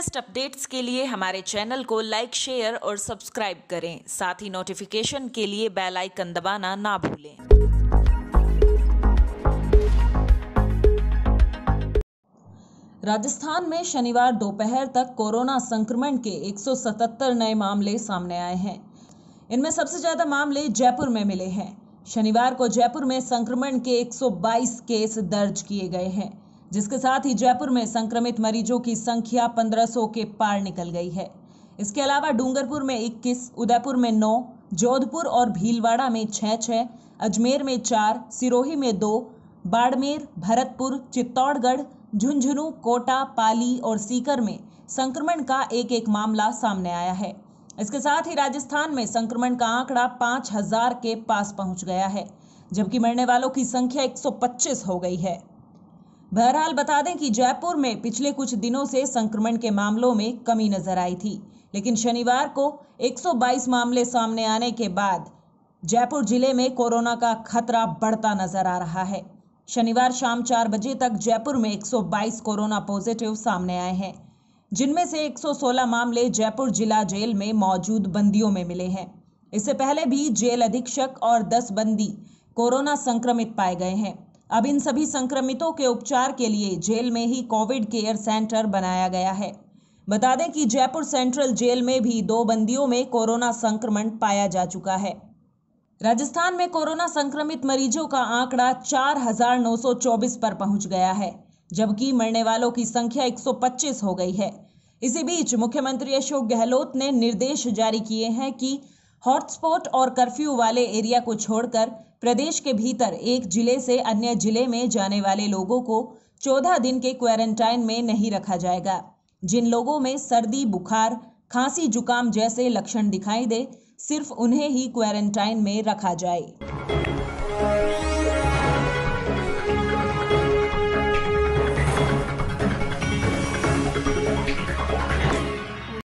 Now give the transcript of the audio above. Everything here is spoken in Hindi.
लेटेस्ट अपडेट्स के लिए हमारे चैनल को लाइक शेयर और सब्सक्राइब करें साथ ही नोटिफिकेशन के लिए बेल आइकन दबाना ना भूलें राजस्थान में शनिवार दोपहर तक कोरोना संक्रमण के 177 नए मामले सामने आए हैं इनमें सबसे ज्यादा मामले जयपुर में मिले हैं शनिवार को जयपुर में संक्रमण के 122 केस दर्ज किए गए हैं जिसके साथ ही जयपुर में संक्रमित मरीजों की संख्या 1500 के पार निकल गई है इसके अलावा डूंगरपुर में 21, उदयपुर में 9, जोधपुर और भीलवाड़ा में 6 6, अजमेर में 4, सिरोही में 2, बाड़मेर भरतपुर चित्तौड़गढ़ झुंझुनू कोटा पाली और सीकर में संक्रमण का एक एक मामला सामने आया है इसके साथ ही राजस्थान में संक्रमण का आंकड़ा पाँच हजार के पास पहुंच गया है जबकि मरने वालों की संख्या 125 हो गई है बहरहाल बता दें कि जयपुर में पिछले कुछ दिनों से संक्रमण के मामलों में कमी नजर आई थी लेकिन शनिवार को 122 मामले सामने आने के बाद जयपुर जिले में कोरोना का खतरा बढ़ता नजर आ रहा है शनिवार शाम चार बजे तक जयपुर में 122 कोरोना पॉजिटिव सामने आए हैं जिनमें से 116 मामले जयपुर जिला जेल में मौजूद बंदियों में मिले हैं इससे पहले भी जेल अधीक्षक और 10 बंदी कोरोना संक्रमित पाए गए हैं अब इन सभी संक्रमितों के उपचार के लिए जेल में ही कोविड केयर सेंटर बनाया गया है बता दें कि जयपुर सेंट्रल जेल में भी दो बंदियों में कोरोना संक्रमण पाया जा चुका है राजस्थान में कोरोना संक्रमित मरीजों का आंकड़ा 4,924 पर पहुंच गया है जबकि मरने वालों की संख्या 125 हो गई है इसी बीच मुख्यमंत्री अशोक गहलोत ने निर्देश जारी किए हैं कि हॉटस्पॉट और कर्फ्यू वाले एरिया को छोड़कर प्रदेश के भीतर एक जिले से अन्य जिले में जाने वाले लोगों को चौदह दिन के क्वारंटाइन में नहीं रखा जाएगा जिन लोगों में सर्दी बुखार खांसी जुकाम जैसे लक्षण दिखाई दे सिर्फ उन्हें ही क्वारंटाइन में रखा जाए